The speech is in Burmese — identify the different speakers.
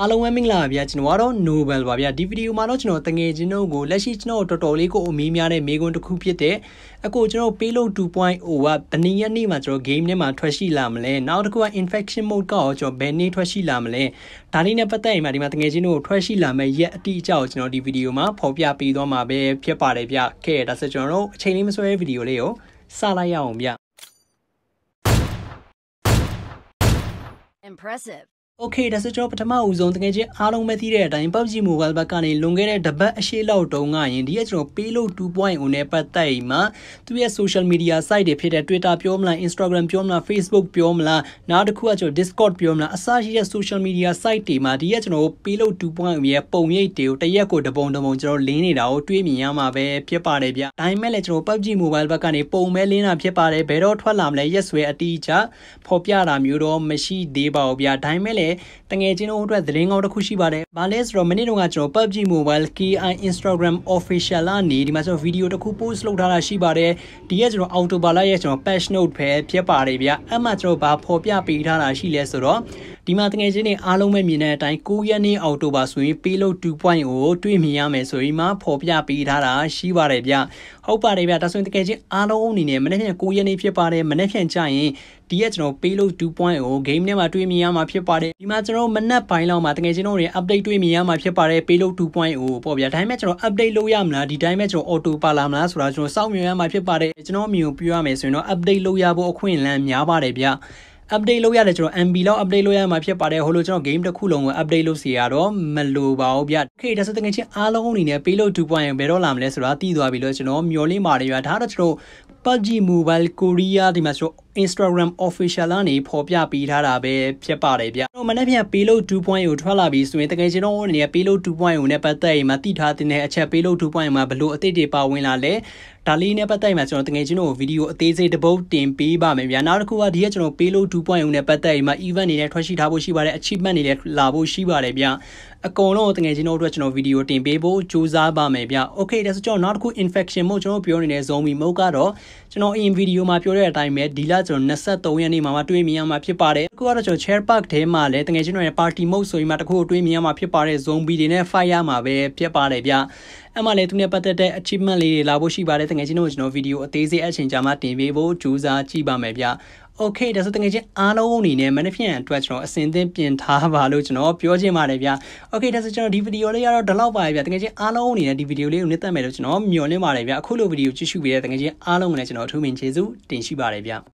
Speaker 1: အားလုံးပဲမင်္ဂလာပါဗျာကျွန်တော်ကတော့ Nobel ပါဗျာဒီဗီဒီယိုမှာတော့ကျွန်တော်တငယ်ချင်းတို့ကိုလက်ရှိကျွန်တော်တော်တော်လေးကိုအမီးများတဲ့မိကွန်းတစ်ခုဖြစ်တဲ့အကိုကျွန်တော် payload 2.0ကဘယ်နည်းနည်းမှာကျွန်တော် game ထဲမှာထွက်ရှိလာမလဲနောက်တစ်ခုက infection mode ကရောကျွန်တော်ဘယ်နည်းထွက်ရှိလာမလဲဒါလေးနဲ့ပတ်သက်ရင်မှဒီမှာတငယ်ချင်းတို့ထွက်ရှိလာမယ့်ရက်အတိအကျကိုကျွန်တော်ဒီဗီဒီယိုမှာဖော်ပြပေးသွားမှာပဲဖြစ်ပါတယ်ဗျာခဲ့ဒါဆိုကျွန်တော်တို့အချိန်လေးမဆွဲတဲ့ဗီဒီယိုလေးကိုစလိုက်ရအောင်ဗျ Impressive โอเคဒါဆိုကျွန်တော်ပထမဦးဆုံးတကယ်ချင်းအားလုံးပဲသိတဲ့အတိုင်း PUBG Mobile ဘက်ကနေလွန်ခဲ့တဲ့တပတ်အရှိလောက်တုန်းကရင်ဒီကကျွန်တော် payload 2.0နဲ့ပတ်သက်ပြီးမှသူ့ရဲ့ social media site တွေဖြစ်တဲ့ Twitter ပြောမလား Instagram ပြောမလား Facebook ပြောမလားနောက်တစ်ခုကကျွန်တော် Discord ပြောမလားအစရှိတဲ့ social media site တွေမှာဒီကကျွန်တော် payload 2.0ရဲ့ပုံရိပ်တွေကိုတရက်ကိုတပုံတပုံကျွန်တော်လင်းနေတာကိုတွေ့မြင်ရမှာပဲဖြစ်ပါတယ်ဗျ။ဒါပေမဲ့လည်းကျွန်တော် PUBG Mobile ဘက်ကနေပုံမဲလင်းတာဖြစ်ပါတယ်ဘယ်တော့ထွက်လာမလဲရက်စွဲအတိအကျဖော်ပြတာမျိုးတော့မရှိသေးပါဘူးဗျ။ဒါပေမဲ့နဲ့တငယ်ချင်းတို့အတွက်သတင်းကောင်းတစ်ခုရှိပါတယ်။ဘာလဲဆိုတော့မနေ့တုန်းကကျွန်တော် PUBG Mobile KI Instagram Official ကနေဒီမှာကျွန်တော်ဗီဒီယိုတစ်ခု post လုပ်ထားတာရှိပါတယ်။ဒီကကျွန်တော်အော်တိုဘာလရဲ့ကျွန်တော် patch note ပဲဖြစ်ပါတယ်ဗျ။အဲ့မှာကျွန်တော်ဘာဖော်ပြပေးထားတာရှိလဲဆိုတော့ဒီမှာတကယ်ချင်းနေအားလုံးပဲမြင်တဲ့အတိုင်း9ရက်နေ့အောက်တိုဘာဆိုရင်ပေးလို့2.0ကိုတွေ့မြင်ရမယ်ဆိုရင်မှဖော်ပြပေးထားတာရှိပါတယ်ဗျဟုတ်ပါတယ်ဗျဒါဆိုရင်တကယ်ချင်းအားလုံးအနေနဲ့မနေ့ပြန်9ရက်နေ့ဖြစ်ပါတယ်မနေ့ပြန်ကြရင်ဒီရက်ကျွန်တော် payload 2.0ကို game ထဲမှာတွေ့မြင်ရမှာဖြစ်ပါတယ်ဒီမှာကျွန်တော်မနက်ပိုင်းလောက်မှာတကယ်ချင်းတို့တွေ update တွေ့မြင်ရမှာဖြစ်ပါတယ် payload 2.0ပေါ့ဗျာဒါပေမဲ့ကျွန်တော် update လုပ်ရမလားဒီတိုင်းမဲ့ကျွန်တော် auto ပါလာမလားဆိုတာကျွန်တော်စောင့်မျှော်ရမှာဖြစ်ပါတယ်ကျွန်တော်အမြင်ကိုပြောရမယ်ဆိုရင်တော့ update လုပ်ရဖို့အခွင့်အလမ်းများပါတယ်ဗျ update လုပ်ရတယ်ကျွန်တော် MB လောက် update လုပ်ရမှာဖြစ်ပါတယ်ဟိုလိုကျွန်တော် game တစ်ခုလုံးကို update လုပ်စီရတော့မလိုပါဘူးဗျ Okay ဒါဆိုတကယ်ချင်းအားလုံးအနေနဲ့ payload 2.0ဘယ်တော့လာမလဲဆိုတာသိသွားပြီလို့ကျွန်တော်မျှော်လင့်ပါတယ်ဗျဒါတော့ကျွန်တော် PUBG Mobile Korea ဒီမှာဆို Instagram official ကနေပေါ်ပြပေးထားတာပဲဖြစ်ပါတယ်ဗျ။ကျွန်တော်မနေ့ပြန် payload 2.0ကိုထွက်လာပြီဆိုရင်တကယ်ကျွန်တော်အနေနဲ့ payload 2.0နဲ့ပတ်သက်ရင်မသိထားတဲ့အချက် payload 2.0မှာဘလို့အသစ်တွေပါဝင်လာလဲဒါလေးနဲ့ပတ်သက်ရင်ကျွန်တော်တကယ်ချင်းတို့ဗီဒီယိုအသေးစိတ်တစ်ပုဒ်တင်ပေးပါမယ်ဗျာနောက်တစ်ခုကဒီကကျွန်တော် payload 2.0နဲ့ပတ်သက်ရင်မှာ event အနေနဲ့ထွက်ရှိထားဖို့ရှိပါတယ် achievement အနေနဲ့လာဖို့ရှိပါတယ်ဗျာအကုန်လုံးတကယ်ချင်းတို့အတွက်ကျွန်တော်ဗီဒီယိုတင်ပေးဖို့ကြိုးစားပါမယ်ဗျ။ Okay ဒါဆိုကျွန်တော်နောက်တစ်ခု infection မို့ကျွန်တော်ပြောနေတဲ့ zombie mode ကတော့ကျွန်တော်အရင်ဗီဒီယိုမှာပြောတဲ့အတိုင်းပဲဒီလကျွန်တော်23ရက်နေ့မှာမှတွေ့မြင်ရမှာဖြစ်ပါတယ်။အခုကတော့ကျွန်တော် chair park ထဲမှာလည်းတကယ်ချင်းတို့ရဲ့ party mode ဆိုပြီးမှတစ်ခုတွေ့မြင်ရမှာဖြစ်ပါတယ် zombie တွေနဲ့ fire မှာပဲဖြစ်ပါတယ်ဗျ။အဲ့မှာလည်းသူနဲ့ပတ်သက်တဲ့ achievement လေးတွေလာဖို့ရှိပါတယ်တကယ်ချင်းတို့ကျွန်တော်ဗီဒီယိုအသေးစိတ်အချိန်ကြာမှတင်ပေးဖို့ကြိုးစားကြည့်ပါမယ်ဗျโอเคဒါဆိုတကယ်ချင်းအားလုံးအနေနဲ့ management အတွက်ကျွန်တော်အစင်သင်ပြင်ထားပါလို့ကျွန်တော်ပြောချင်ပါတယ်ဗျာโอเคဒါဆိုကျွန်တော်ဒီဗီဒီယိုလေးကတော့ဒီလောက်ပါပဲဗျာတကယ်ချင်းအားလုံးအနေနဲ့ဒီဗီဒီယိုလေးကိုနှစ်သက်မယ်လို့ကျွန်တော်မျှော်လင့်ပါတယ်ဗျာအခုလိုဗီဒီယိုကြည့်ရှုပေးတဲ့တကယ်ချင်းအားလုံးကိုလည်းကျွန်တော်အထူးမြင်ကျေးဇူးတင်ရှိပါတယ်ဗျာ